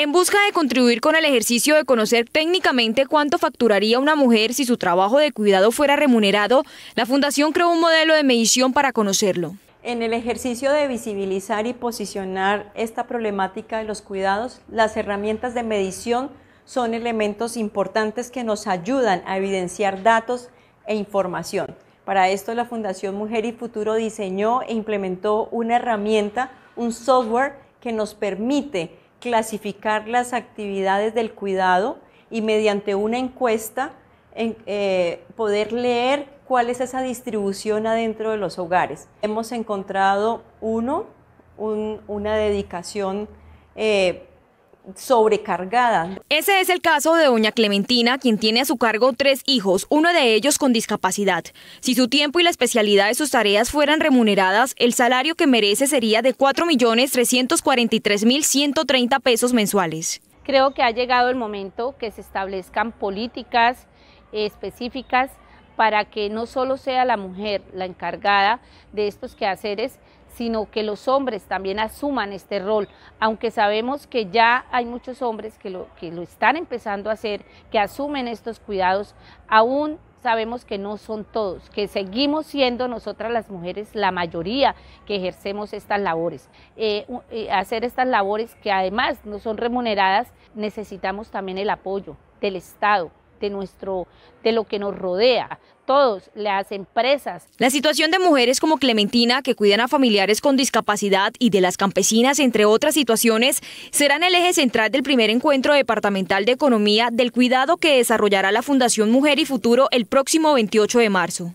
En busca de contribuir con el ejercicio de conocer técnicamente cuánto facturaría una mujer si su trabajo de cuidado fuera remunerado, la Fundación creó un modelo de medición para conocerlo. En el ejercicio de visibilizar y posicionar esta problemática de los cuidados, las herramientas de medición son elementos importantes que nos ayudan a evidenciar datos e información. Para esto la Fundación Mujer y Futuro diseñó e implementó una herramienta, un software que nos permite clasificar las actividades del cuidado y mediante una encuesta eh, poder leer cuál es esa distribución adentro de los hogares. Hemos encontrado uno, una dedicación eh, sobrecargada. Ese es el caso de doña Clementina, quien tiene a su cargo tres hijos, uno de ellos con discapacidad. Si su tiempo y la especialidad de sus tareas fueran remuneradas, el salario que merece sería de 4.343.130 pesos mensuales. Creo que ha llegado el momento que se establezcan políticas específicas para que no solo sea la mujer la encargada de estos quehaceres, sino que los hombres también asuman este rol, aunque sabemos que ya hay muchos hombres que lo, que lo están empezando a hacer, que asumen estos cuidados, aún sabemos que no son todos, que seguimos siendo nosotras las mujeres la mayoría que ejercemos estas labores. Eh, eh, hacer estas labores que además no son remuneradas, necesitamos también el apoyo del Estado, de nuestro, de lo que nos rodea, todos, las empresas. La situación de mujeres como Clementina, que cuidan a familiares con discapacidad y de las campesinas, entre otras situaciones, serán el eje central del primer encuentro departamental de economía del cuidado que desarrollará la Fundación Mujer y Futuro el próximo 28 de marzo.